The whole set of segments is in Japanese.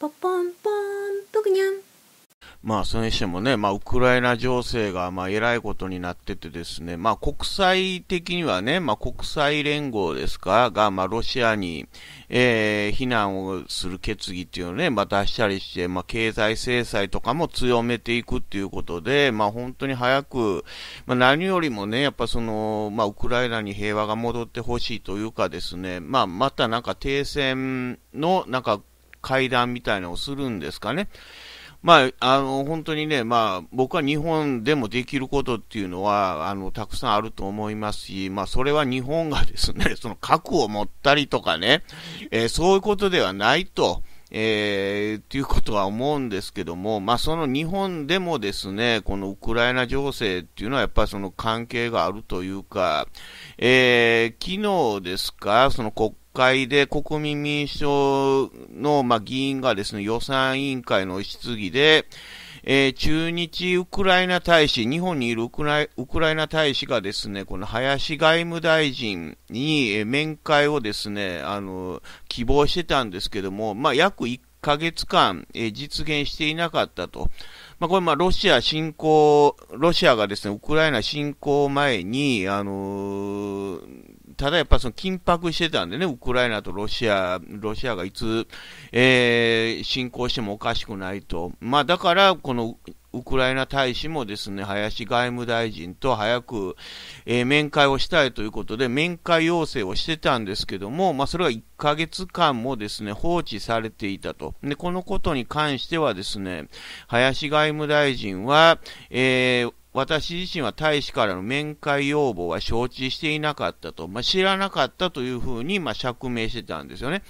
ポポンポンプグニャンまあ、それにしてもね、まあ、ウクライナ情勢が、まあ、えらいことになっててですね、まあ、国際的にはね、まあ、国際連合ですか、が、まあ、ロシアに、えー、非難をする決議っていうのをね、まあ、出したりして、まあ、経済制裁とかも強めていくっていうことで、まあ、本当に早く、まあ、何よりもね、やっぱその、まあ、ウクライナに平和が戻ってほしいというかですね、まあ、またなんか停戦の、なんか、会談みたいなのをするんですかね。まあ、あの、本当にね、まあ、僕は日本でもできることっていうのは、あの、たくさんあると思いますし、まあ、それは日本がですね、その核を持ったりとかね、えー、そういうことではないと、えー、ていうことは思うんですけども、まあ、その日本でもですね、このウクライナ情勢っていうのはやっぱりその関係があるというか、えー、昨日ですか、その国会で国民民主党の、まあ、議員がですね、予算委員会の質疑で、えー、中日ウクライナ大使、日本にいるウクライウクライナ大使がですね、この林外務大臣に面会をですね、あの、希望してたんですけども、まあ、約1ヶ月間、えー、実現していなかったと。まあ、これ、まロシア侵攻、ロシアがですね、ウクライナ侵攻前に、あのーただやっぱその緊迫してたんでね、ウクライナとロシア、ロシアがいつ、えー、侵攻してもおかしくないと。まあだから、このウクライナ大使もですね、林外務大臣と早く、えー、面会をしたいということで、面会要請をしてたんですけども、まあ、それは1ヶ月間もですね、放置されていたと。で、このことに関してはですね、林外務大臣は、えー私自身は大使からの面会要望は承知していなかったと、まあ、知らなかったというふうに、まあ、釈明してたんですよね。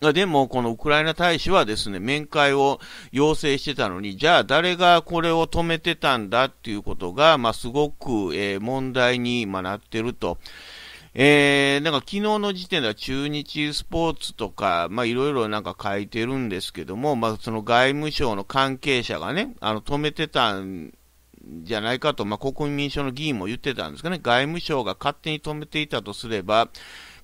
でも、このウクライナ大使はですね、面会を要請してたのに、じゃあ誰がこれを止めてたんだっていうことが、まあ、すごく、えー、問題に、まなってると。えー、なんか昨日の時点では中日スポーツとか、まあいろいろなんか書いてるんですけども、まあその外務省の関係者がね、あの止めてたんじゃないかと、まあ、国民民主党の議員も言ってたんですがね、外務省が勝手に止めていたとすれば、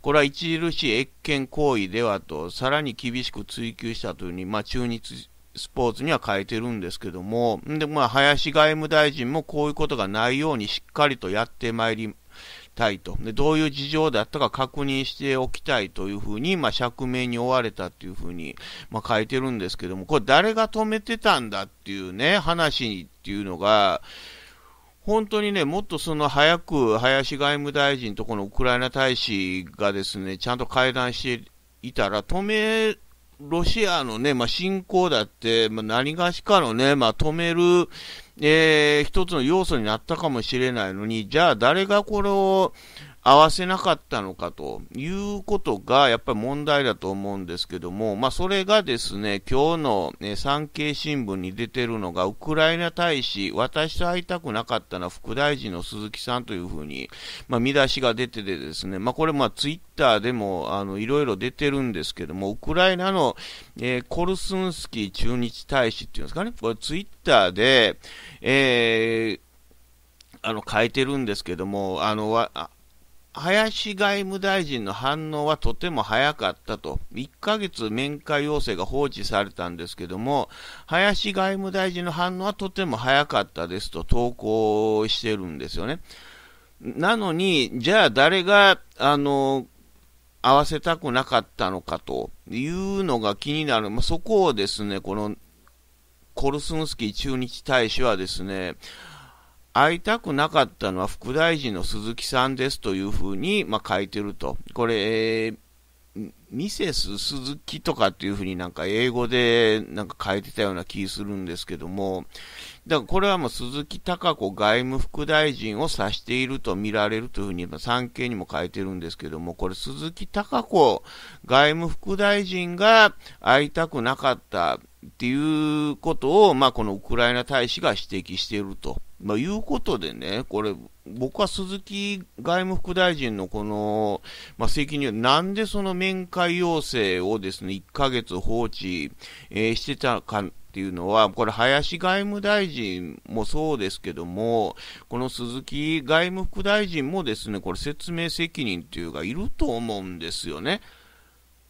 これは著しい越権行為ではと、さらに厳しく追及したというふうに、まあ、中日スポーツには変えてるんですけども、で、まあ、林外務大臣もこういうことがないようにしっかりとやってまいりたいと。で、どういう事情だったか確認しておきたいというふうに、まあ、釈明に追われたというふうに、まあ、書いてるんですけども、これ誰が止めてたんだっていうね、話っていうのが、本当にね、もっとその早く林外務大臣とこのウクライナ大使がですね、ちゃんと会談していたら、止め、ロシアのね、まあ、侵攻だって、まあ、何がしかのね、まあ、止めるえー、一つの要素になったかもしれないのに、じゃあ誰がこれを合わせなかったのかということがやっぱり問題だと思うんですけども、まあ、それがですね、今日の、ね、産経新聞に出てるのが、ウクライナ大使、私と会いたくなかったのは副大臣の鈴木さんというふうに、まあ、見出しが出ててですね、まあ、これまあツイッターでもあのいろいろ出てるんですけども、ウクライナの、えー、コルスンスキー駐日大使っていうんですかね、これツイッターで、えー、あの、書いてるんですけども、あの、林外務大臣の反応はとても早かったと。1ヶ月面会要請が放置されたんですけども、林外務大臣の反応はとても早かったですと投稿してるんですよね。なのに、じゃあ誰が、あの、合わせたくなかったのかというのが気になる。まあ、そこをですね、このコルスンスキー駐日大使はですね、会いたくなかったのは副大臣の鈴木さんですというふうに、まあ、書いてると。これ、えーミセス・鈴木とかっていうふうになんか英語でなんか変えてたような気するんですけども、だからこれはもう鈴木貴子外務副大臣を指していると見られるというふうに、産経にも書いてるんですけども、これ鈴木貴子外務副大臣が会いたくなかったっていうことを、まあこのウクライナ大使が指摘していると。まあ、いうことでね、これ、僕は鈴木外務副大臣のこの、まあ、責任は、なんでその面会要請をですね、1ヶ月放置、えー、してたかっていうのは、これ、林外務大臣もそうですけども、この鈴木外務副大臣もですね、これ、説明責任というか、いると思うんですよね。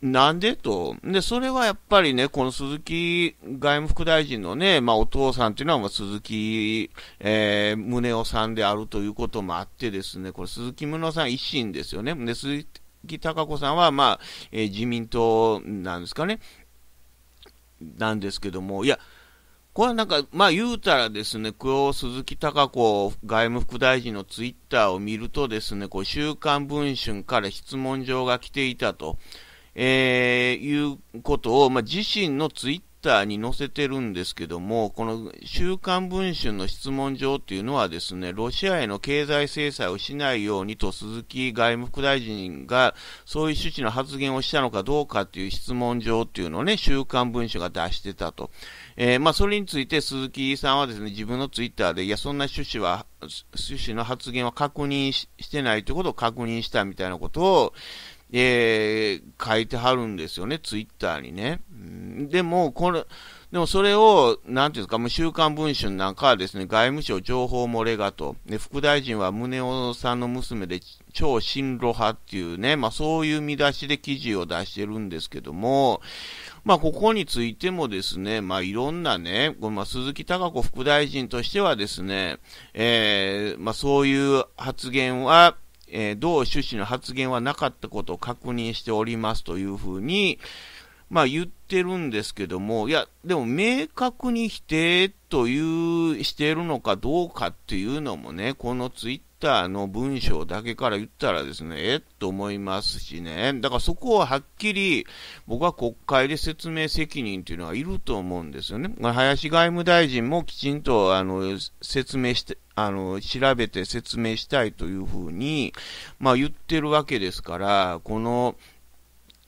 なんでと。で、それはやっぱりね、この鈴木外務副大臣のね、まあお父さんっていうのはまあ鈴木、えー、宗男さんであるということもあってですね、これ鈴木宗男さん一心ですよね。で、鈴木貴子さんはまあ、えー、自民党なんですかね。なんですけども、いや、これはなんか、まあ言うたらですね、こう鈴木貴子外務副大臣のツイッターを見るとですね、こう週刊文春から質問状が来ていたと。えー、いうことを、まあ、自身のツイッターに載せてるんですけども、この週刊文春の質問状っていうのはですね、ロシアへの経済制裁をしないようにと鈴木外務副大臣がそういう趣旨の発言をしたのかどうかという質問状っていうのをね、週刊文春が出してたと。えー、まあ、それについて鈴木さんはですね、自分のツイッターで、いや、そんな趣旨は、趣旨の発言は確認してないということを確認したみたいなことを、えー、書いてはるんですよね、ツイッターにね。でも、これ、でもそれを、なんていうんですか、もう週刊文春なんかはですね、外務省情報漏れがと、で副大臣は宗男さんの娘で超親路派っていうね、まあそういう見出しで記事を出してるんですけども、まあここについてもですね、まあいろんなね、まあ、鈴木貴子副大臣としてはですね、えー、まあそういう発言は、えー、同趣旨の発言はなかったことを確認しておりますというふうに、まあ言ってるんですけども、いや、でも明確に否定という、しているのかどうかっていうのもね、このツイッターの文章だけから言ったらですね、えっと思いますしね、だからそこをはっきり僕は国会で説明責任というのはいると思うんですよね。林外務大臣もきちんとあの説明して、あの、調べて説明したいというふうに、まあ言ってるわけですから、この、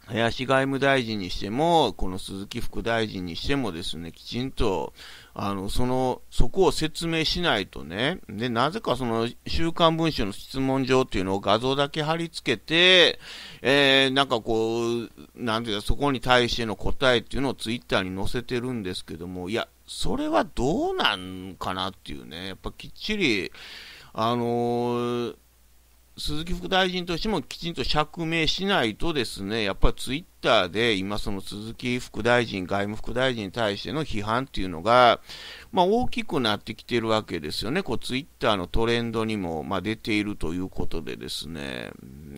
林外務大臣にしても、この鈴木副大臣にしてもですね、きちんと、あの、その、そこを説明しないとね、で、なぜかその、週刊文春の質問状っていうのを画像だけ貼り付けて、えー、なんかこう、なんていうか、そこに対しての答えっていうのをツイッターに載せてるんですけども、いや、それはどうなんかなっていうね、やっぱきっちり、あのー鈴木副大臣としてもきちんと釈明しないとですね、やっぱりツイッターで今その鈴木副大臣、外務副大臣に対しての批判っていうのが、まあ、大きくなってきてるわけですよね。こうツイッターのトレンドにも、まあ、出ているということでですね。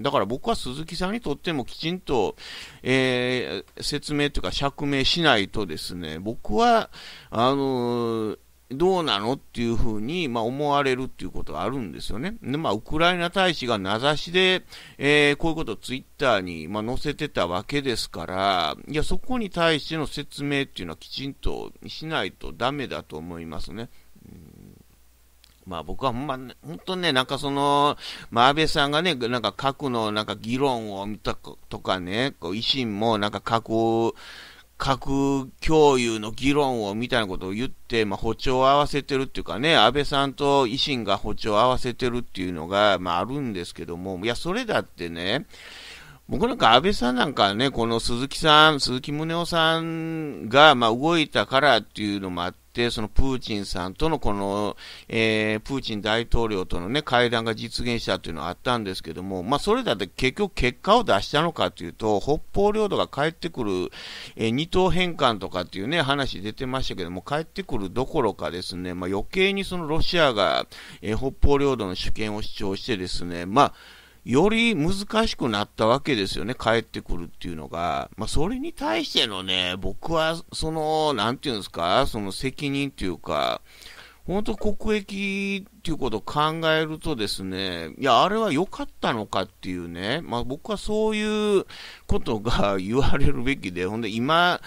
だから僕は鈴木さんにとってもきちんと、えー、説明というか釈明しないとですね、僕は、あのーどうなのっていうふうに、まあ、思われるっていうことがあるんですよね。で、まあ、ウクライナ大使が名指しで、えー、こういうことをツイッターに、まあ、載せてたわけですから、いや、そこに対しての説明っていうのはきちんとしないとダメだと思いますね。まあ僕はほんま、本当ね、なんかその、まあ安倍さんがね、なんか核のなんか議論を見たとかね、こう維新もなんか核を、核共有の議論をみたいなことを言って、まあ、歩調を合わせてるっていうかね、安倍さんと維新が歩調を合わせてるっていうのが、まあ、あるんですけども、いや、それだってね、僕なんか安倍さんなんかね、この鈴木さん、鈴木宗男さんが、まあ、動いたからっていうのもあって、そのプーチンさんとのこの、えー、プーチン大統領とのね、会談が実現したというのはあったんですけども、まあ、それだって結局結果を出したのかというと、北方領土が帰ってくる、えー、二等返還とかっていうね、話出てましたけども、帰ってくるどころかですね、まあ、余計にそのロシアが、えー、北方領土の主権を主張してですね、まあ、より難しくなったわけですよね、帰ってくるっていうのが。まあ、それに対してのね、僕は、その、なんていうんですか、その責任っていうか、本当国益っていうことを考えるとですね、いや、あれは良かったのかっていうね、まあ、僕はそういうことが 言われるべきで、ほんで今、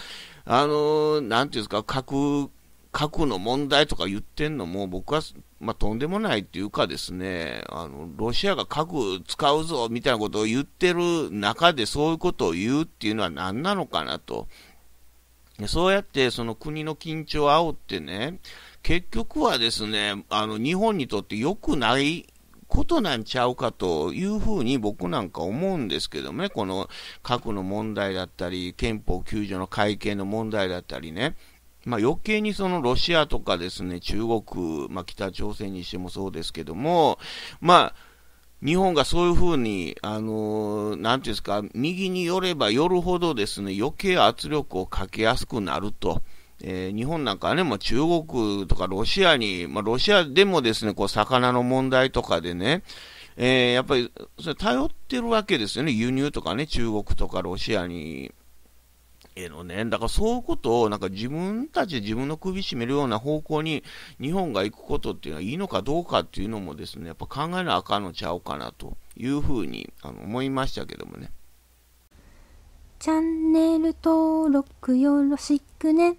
あの、なんていうんですか、核、核の問題とか言ってんのも、僕はまあ、とんでもないっていうかですね、あの、ロシアが核使うぞみたいなことを言ってる中でそういうことを言うっていうのは何なのかなと。そうやってその国の緊張を煽ってね、結局はですね、あの、日本にとって良くないことなんちゃうかというふうに僕なんか思うんですけどね、この核の問題だったり、憲法9条の改憲の問題だったりね。まあ、余計にそのロシアとかですね、中国、まあ、北朝鮮にしてもそうですけども、まあ、日本がそういうふうに、あのー、なんていうんですか、右に寄れば寄るほどですね、余計圧力をかけやすくなると。えー、日本なんかはね、もう中国とかロシアに、まあ、ロシアでもですね、こう、魚の問題とかでね、えー、やっぱり、それ頼ってるわけですよね、輸入とかね、中国とかロシアに。えのね、だからそういうことを、なんか自分たちで自分の首絞めるような方向に日本が行くことっていうのはいいのかどうかっていうのもですね、やっぱ考えなあかんのちゃうかなというふうにあの思いましたけどもね。チャンネル登録よろしくね。